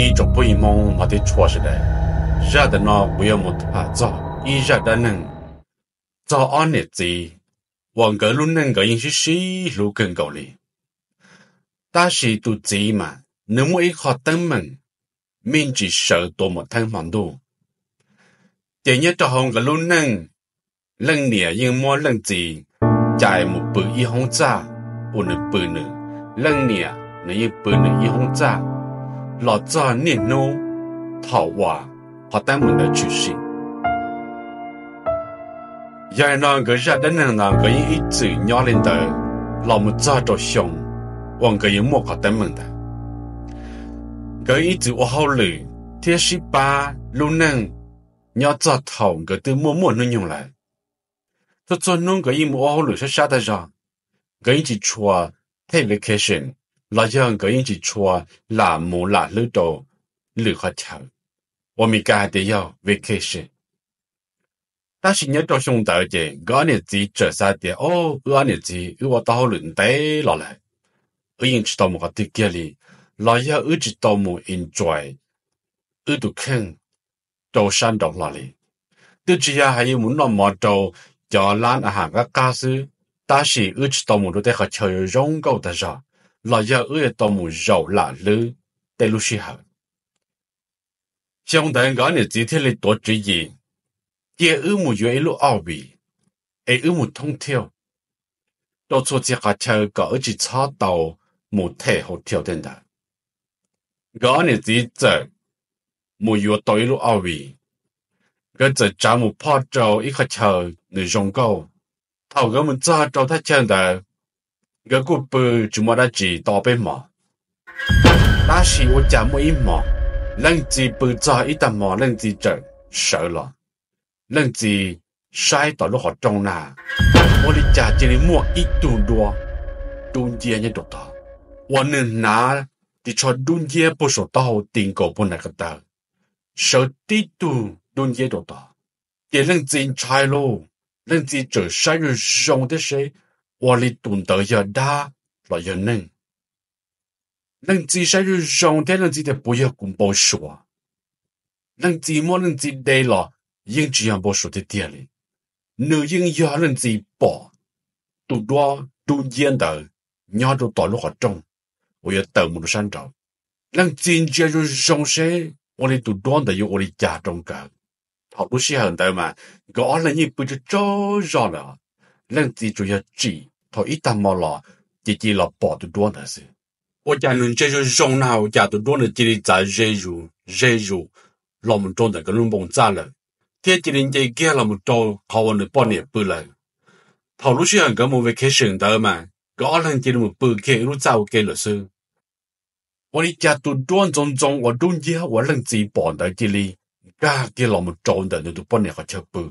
一种不一梦没得错是的，热的那不要么他早，一热的能早安日子，往个路能个应是西路更高哩。但是都急嘛，能为好登门，面子手多么贪忙多。第一到红个路能，能年应么能子，在么不一红炸，不能不能，能年能一不能一红炸。老早年侬逃亡，和呆门的去寻。伢那个热的伢娘个伊一直伢领的，老木找到乡，往个伊莫个呆门的。个伊一走我好累，天是白，路冷，要早逃，我都默默忍用来。做做弄个伊莫我好累，是晓得啥？个伊出啊，太热开心。la yang ge yin ji chua la mu la lu do lu kha chao wo mi ga de vacation ta shi nhớ cho xong đạo chế gõ nè gì ô gõ nè gì ư wa tao luận tế lại ư yên chỉ tao một cái tiết kia li lo chỉ tao một enjoy ư tụ khen đầu san đầu lo li tự chỉ ya hay muốn nó mò đầu cho lan à hàng các ca sư ta chỉ ư chỉ tao một đôi tay khởi chơi ra là giờ ưa tao mù giàu lạ lư, tê lu xì hờ. Trong đại ngã này chỉ thế là tổ chức gì, kia ư mù yếu lu ao bì, ấy ư mù thông theo. Đó cho chỉ cả chờ cả ở chỉ cha tàu mù thể hậu theo đến đó. Ngã này chỉ chờ mù yếu tối lu ao bì, cái giờ cha mù phát trâu ít cả chờ người dùng câu, thầu cái mù cha trâu thắt chân đời 个古不就莫得只打被毛，那是我家母一毛，人只不在一打毛，人只整熟了，人只晒到落好中啦。我的家这里莫一度多，中间也多到，我能拿的朝中间不说到顶高不那个到，手低度中间多到，也人只拆喽，人只整晒就上的谁。我哩懂得要大来要能，能至少要上天能只得不要公报说，能寂寞能只得了，应只样不说的点哩，女应要能只报，多多多见的，伢都到了活中，我要到木的山找，能真正就上些，我哩多多的有我哩家中个，好多时候的嘛，个二人也不就找着了。人只主要治，他一旦没了，自己了 bỏ 都多那是。我家人这就是上那，我家都多那这里在热入热入，老们多那个人蹦炸了，天这里这给老们多好玩的半年不了。头路是人个没 vacation 的嘛，个二人这里没不给，路早给了是。我的家都多中中，我中间我人只帮到这里，家给老们多的都都半年好吃不。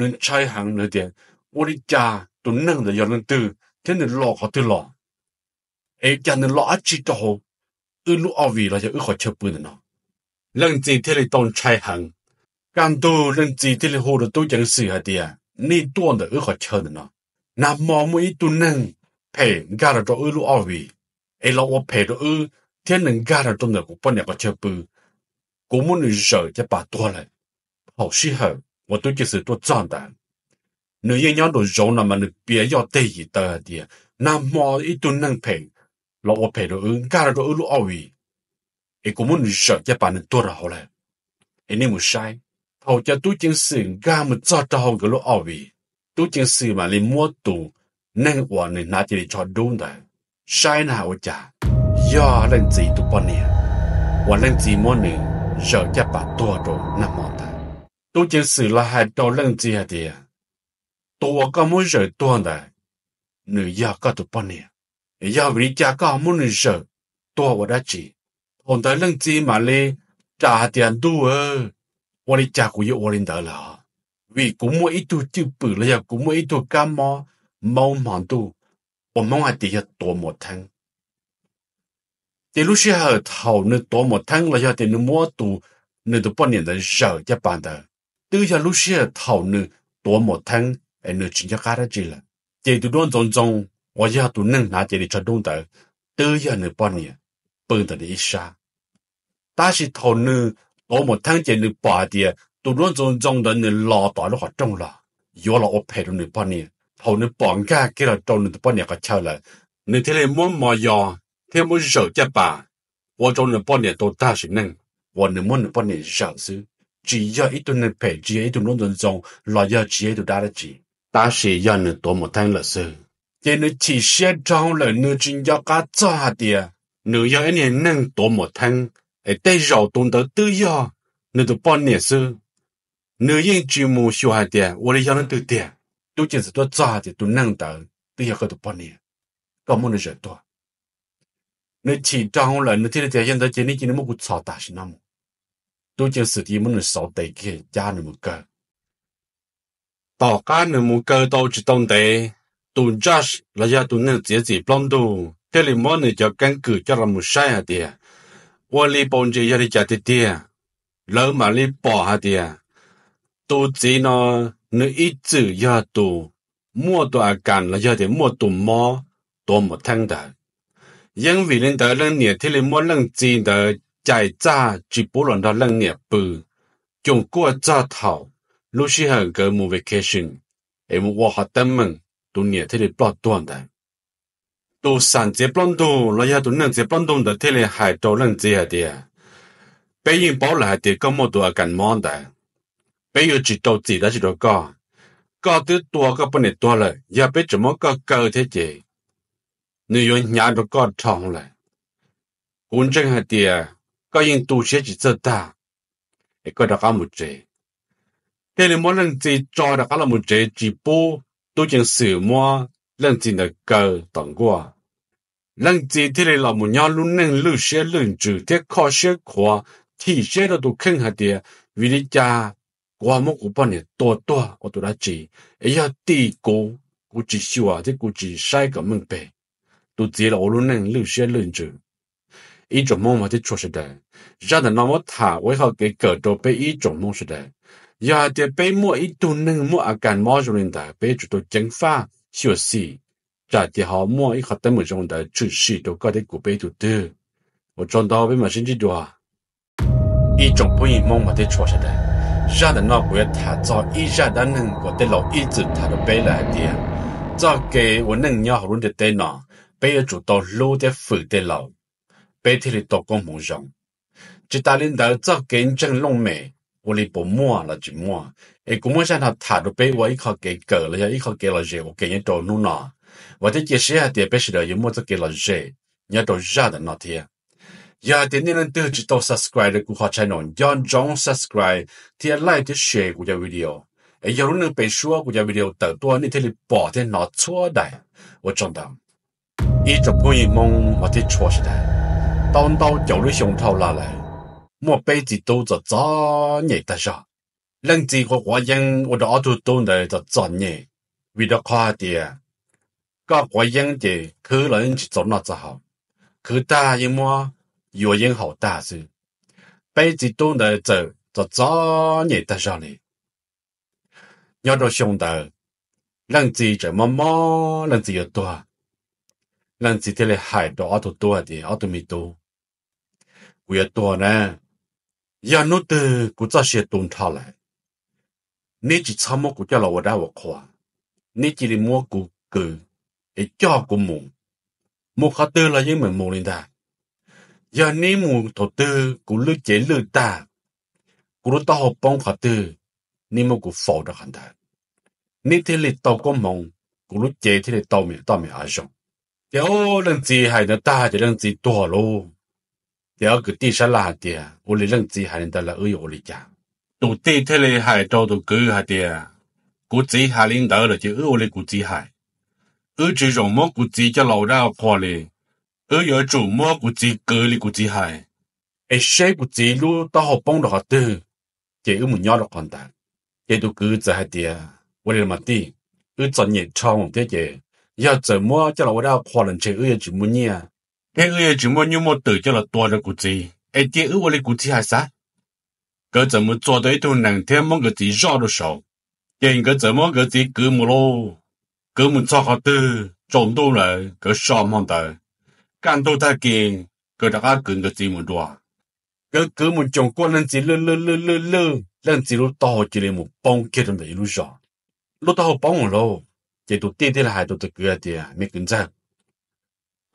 นึ่งชายหางเนื้อเดียวอริจาตุนนั่งเดียอนังตือที่นึ่งหลอกเขาตื่นหลอกเอจันนึ่งหลอกจิตโตอือลูกอวีเราจะอือขอเชิปืนเนาะเรื่องจีที่เรต้องชายหางการดูเรื่องจีที่เราหูเราต้องยังเสียเดียนี่ตัวเดออื้อขอเช่ญเนาะนับมองมือตุนนั่งเพ่งกาลจะอือลูกอวี เอเราว่าเพ่งจะอื้อที่นึ่งกาลต้องเด็กปนเด็กขอเชิปืนกูมุ่งหนึ่งเสือจะปาตัวเลย好适合。我都就是多壮胆。你一样都容那么，你别要得意得的，那么一顿能赔，老我赔了，人家都二路二位，一个么你说一般人多少了，一你没晒，好家都真是俺们找到好个路二位，都真是嘛，你莫赌，能往你拿起来炒东的，晒那我家，要人自己都不念，我人自己么呢，说一把多多那么。都只是那还到人家的，多个么人多呢？你也搞得不呢？要为家搞么人手，多我的钱，同到人家嘛嘞，炸点多啊！我的家姑也我领导了，为古么一度就不了呀，古么一度干么毛忙多，我们还底下多么疼。第六时候头呢多么疼了呀，第六么多。你都不念的手一般的，tư giờ lúc xưa thảo nữ tổ một tháng ấy nữ chính cho cả chỉ là chỉ tụ đôn rong rong ngoài giờ tụ nâng nà chỉ đi cho đôn tới tư giờ nữ bao nhiêu bận tới đi xa ta chỉ thảo nữ tổ một tháng chỉ nữ bỏ đi tụ đôn rong rong đó nữ lo tỏ nó họ trong lo yếu là ốp hệ đó nữ bao nhiêu thảo nữ bỏ cả cái là trong nữ bao nhiêu cái chơi là nữ thế này muốn mò dò thế muốn sợ cha bà và trong nữ bao nhiêu tổ ta chỉ nâng muốn nữ bao nhiêu sợ xứ chỉ do ít tuần phải chỉ ít tuần luôn dần dần là do chỉ ít tuần đã chỉ ta chỉ do nửa tổ một tháng là sự chỉ nửa chỉ xe trong là nửa chỉ do cá cha tiệt nửa do anh em nâng tổ một tháng ở đây giàu tuần tới tư do nửa tổ bao nhiêu sự nửa yên chỉ mua siêu hạt tiệt 我的要能对点都只是多炸的都弄到都要个多半年搞么的人多你起账了你这个在现在今年今年没给炒大是那么都就是你们说的给家那么个。大家那么个都知道的，都这是人家都能自己帮助，这里么呢就根据叫他们啥呀的，我里帮着要的家的的，老马里帮下的，都这呢，你一直要多，莫多干了要的莫多么，多么疼的，因为人得人年天里莫能见的。chạy ra chỉ bố lần lăng nghiệp bư chúng qua thảo lúc khi hàng cái vacation em mua hạt tâm mình tụ nhẹ thế để bỏ tuần đấy sản chế bận đồ là ya tụ năng chế bận đồ để thế là hải đồ năng chế hả đi à bây giờ bảo là thì có một đồ cần món đấy bây giờ chỉ đầu chỉ đó chỉ đồ có có thứ tua có bên này tua rồi ya thế chứ nếu nhà đồ có thòng rồi cũng chẳng hả đi 个因多些去做大，一个的阿木者，但你莫能在抓的阿拉木者直播都将什么认真的搞当过。人在这里老母娘路能路些人走的靠些靠，体些的都肯下的，为了家我们古帮你多多，我都来记，也要低估估计少啊，这估计晒个门呗，都接了我路能路些人走。一种梦我的出是的，让的那么他为何给狗都被一种梦是的，要的被莫一度能莫啊干毛主任的被许多蒸发休息，这的好莫一和等不中的只是都搞的古被都得，我撞到被马身之多，一种不一梦我的出是的，让的那个他早一让的能我的老一直他都背来的，早给我能要好的对呢，被主到路的否的老。白天的多讲梦想。一大领导做见证弄美，我哩不满了就满。哎，我们想他态度被我一靠给搞了呀，一靠给了热，我给人多弄呐。我这解释下，特别是了有么子给了热，你要多热的那天。giờ thì nên tự chỉ tao subscribe của họ channel John John subscribe thì lại thì share của cái video ấy giờ lúc nãy xua của cái video tự tua nên thì bỏ thì nó chua đại, tôi chọn đam, ít tập công việc mong mà thì chua sẽ đại. 刀刀叫你胸头拿来，我背子都在扎你得下。人子和寡人，我的耳朵都在在扎你。为了快点，搞寡人的可能就做那只好。可大应我，有眼好大算，背子都能走，就扎你得上来。要着胸头，两子就么么，人子又多，人子天里还多阿朵多的阿朵没多。กูจะตัวนะยานุตือกูจะเสียตุนท่าเลยนี่จิตสามกูจะเราได้ว่าขวานี่จิริมัวกูเกือไอ้จ้ากูมุงมุขตือเรายังเหมือนมุงเลยได้ยานี่มุงตัวตือกูเลือกเจเลือกตากูรู้ต้องป้องขตือนี่มันกูฟอดขันได้นี่ที่ลิตก็มองกูรู้เจที่ลิตมีตมีอาชงเดี๋ยวเรื่องจีให้นะตาจะเรื่องจีตัวรู้第二个地上拉的，我的认知还能到了二月里家。都地铁里还找到狗下的，古子还领导了就二月的古子还，二只肉毛古子叫老大破嘞，二月主毛古子狗的古子还，哎些古子路到好帮的好多，这我们鸟的看到，这都狗子下的，我的嘛的，二昨年唱的这，要怎么叫老大破人这二月主么呢？thế người chúng mua nhiều mua từ cho là to ra cụ gì ai tiếc ước lấy cụ gì hay sao cái 怎么做的都能天蒙个字绕着手，见个怎么个字割木咯，割木做好的，种到了个上忙的，干到他见个大家跟个字木多，个割木种过能字了了了了了，能字路到这里木帮开的没路上，路到好帮我喽，这都爹爹了还都得个的没跟上。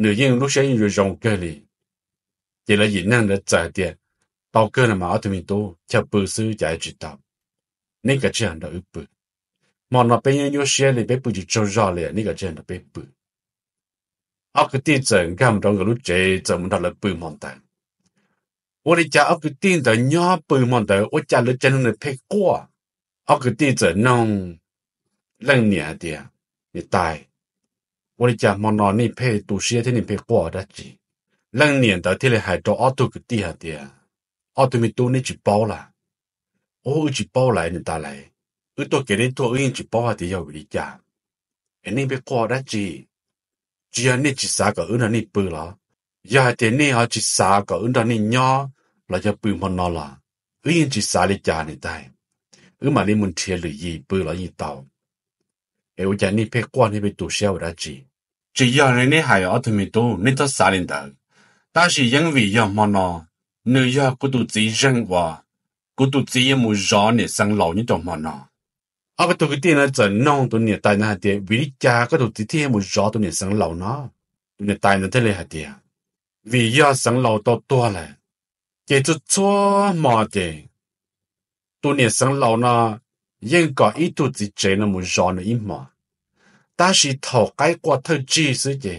女人路线越容格哩，给了云南的在地，到个了马头面多，叫不收才知道，那个这样的一步，马那边人有些里边不就走绕了，那个这样的边步，阿个地震干不着个路这怎么到了北蒙的？我的家阿个地震鸟北蒙的，我家里真的配过，阿个地震弄冷年的，你带。我的家莫拿你陪读书，天天陪过的去。两年到天里还到奥多个地下的，奥多没多你去包了，我去包来你打来，我多给你多人去包下的要回家，哎你别过的去，只要你去啥个，我让你背了，要点你要去啥个，我让你鸟，那就背莫拿了，我人去啥的家你带，我嘛你们贴了一背了一刀。e o jani pe kwa ni pe tuxia wala chi. Chi ya ni ni hai o tumi tu ni to sa lin da. Ta shi yang vi ya mo no, ni ya ku tu zi rang wa, ku tu zi ya mu ra ni sang lao ni to mo no. A ka tu ki ti na zan nong tu ni tai na ha ti, vi li ja ka tu zi ti mu ra tu ni sang lao na. Tu ni tai na te le ha ti ya. Vì ya sang lao to to le. Ke tu chua mo ti. Tu ni sang lao na, nhưng có ý tụ gì chế nó muốn rõ nó im mà ta chỉ thầu cái quả thơ chi sự gì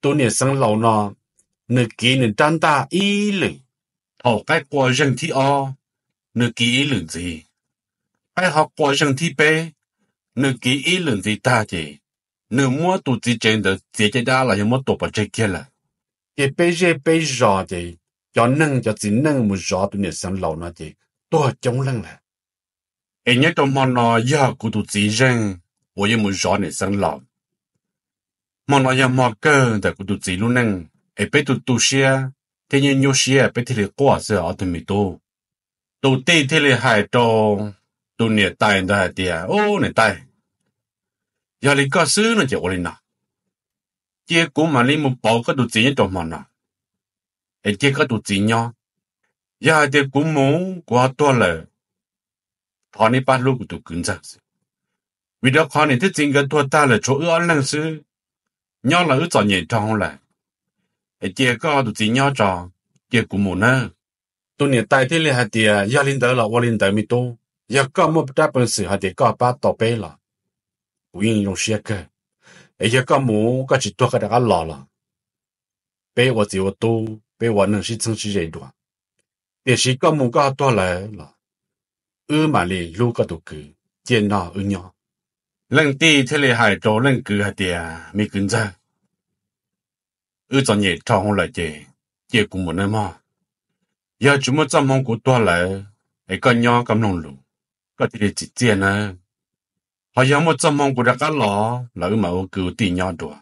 tu niệm sang lâu nó nửa kỹ nửa trang ta ý lử thầu cái quả dân thi o nửa kỹ ý lử gì cái học quả dân thi bê nửa kỹ ý lử gì ta gì nửa mua tụ gì chế được chế chế đa là những mua tổ bà chế kia là cái bê chế bê rõ gì cho nâng cho chỉ nâng muốn rõ tu niệm sang lâu nó gì tôi chống lưng là em nhớ trong mòn nó giờ cụ tụ chỉ rằng ủa em muốn rõ này sang lọ mòn nó giờ mò cơ để cụ tụ luôn nè em biết tụ tụ xia thế nhưng nhiều xia biết thì quá sợ ở tụi mình tụ tụ tê thì là hại cho tụ nè tài đó hại tiệt ô nè tài giờ lấy có sứ nó chỉ ủa nó chỉ cũng mà lấy một bộ cái tụ chỉ trong mòn nó em chỉ có tụ chỉ nhau giờ thì cũng muốn quá to lời 他那把路都跟着，为了看你的真个多大了，坐二轮车，幺了找人张来，哎，借个都真幺张，借古木呢？多年呆地里还借，幺零头了，我零头没多，要搞么不扎本事还得搞八倒背了，不愿意用膝盖，而且搞么我就多给他个老了，背我只要多，背我那是成时一段，但是搞么搞多来了。ư mà lì lu có tụ cử trên nọ ư nhỏ lần ti thế lì hải trò lần cử hạt tiề mì cứng ra ư cho nhẹ cho hông lại chè chè cũng muốn em mà giờ chúng mới chăm hông của tôi lại ai con nhỏ cầm nông lù có thể chỉ tiền à họ giờ mới chăm hông của đã cá lò là ư mà ô cử ti nhỏ đùa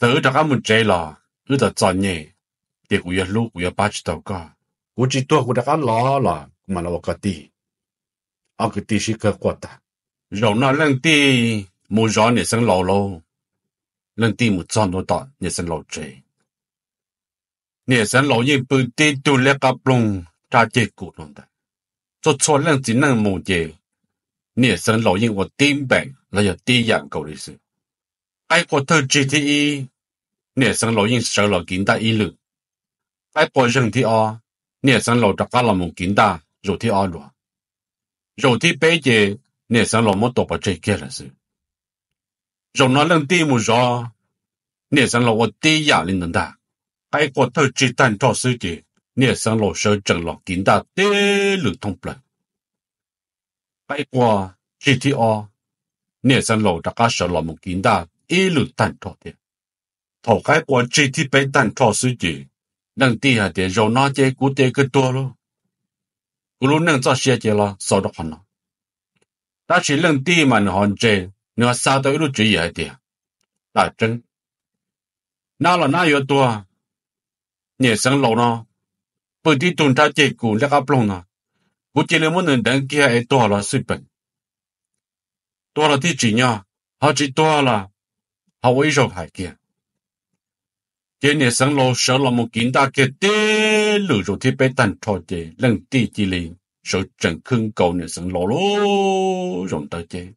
từ đã cá một trái lò ư đã cho nhẹ tiề cũng giờ lu của giờ ba chỉ tàu cả của chỉ tôi của đã cá lò là mà là cái gì à cái tí sĩ cơ quạt rồi nó lần tí mua gió nhẹ sang lò lô lần tí mua gió nó đọt nhẹ sang lò chế nhẹ sang lò yên bự tí tu lẹ cặp lông cha chế cụ lông ta cho cho lần chỉ năng mua chế nhẹ sang lò yên của tim bệnh là giờ tí dạng lịch sử ai có thơ GTE nhẹ sang yên sợ lò kiến ta y ai bỏ rừng thì o nhẹ sang lò đặc ca là một kiến ta rồi thì o rồi thi bé giờ nè sáng lòng mất tổ bà chơi kia là sự rồi nó lần đi mù rõ nè sáng lòng ở đi giả lên nâng ta hãy có thơ chỉ tàn cho sự gì nè sáng lòng sơ chẳng lòng kín ta tế lực thông bật hãy quả chỉ thị o nè sáng lòng đã có sở lòng một kín ta ý lực tàn cho thế thổ khai của chỉ thị bế tàn cho sự gì lần đi hả thế rồi nó chơi cú tế cơ tua luôn 古鲁能早些节了，少得很了。但是能地嘛，你看这，你看啥都一路注意一点，那真。那了那越多，你生老了，不地动他结果那个不弄了，估计你们能等给还多了水本，多了地几年，好几多了，好为首还给。今年生罗小老母见大个的，路肉体被单拖的，冷地地里，手整坑高年生罗罗用到的。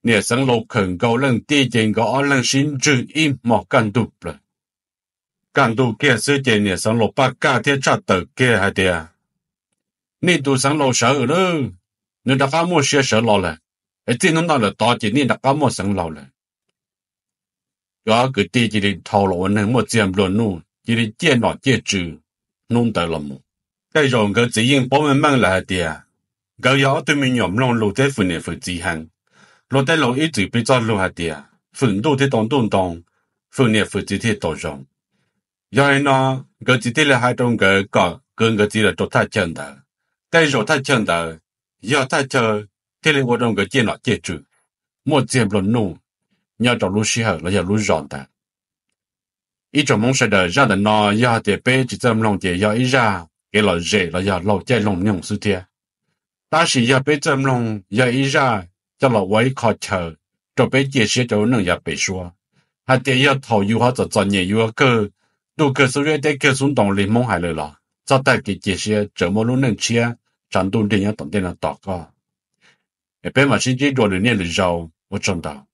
年生罗坑高冷地见个二冷心主一毛干度了，干度个时间年生罗把家的查得个还的，你都生罗小了，你那个莫学小老了，哎，这弄到了大姐，你那个莫生老了。个个地基的套路呢，莫这样乱弄，这里见哪见主，弄得了么？该让个只因保门门来的，个要对面让让路在分内分之行，路在路一直被抓路下的，分路在当当当，分内分之在当上。要是呢，个只在了海中个个跟个只了做太强的，该做太强的，要太强，这里我让个见哪见主，莫这样乱弄。要找路西后，那要路让的。一种蒙说的让的呢，要得被只这么弄的，要一让给了热，那要老在弄弄死的。但是要被这么弄，要一让叫了我一靠头，就被解释就能也被说，还得要投入或者专业有个，都个是要得个送到联盟海来了，再带给解释怎么弄能吃，长度点要懂点了祷告。一般嘛是这多的年的肉，我知道。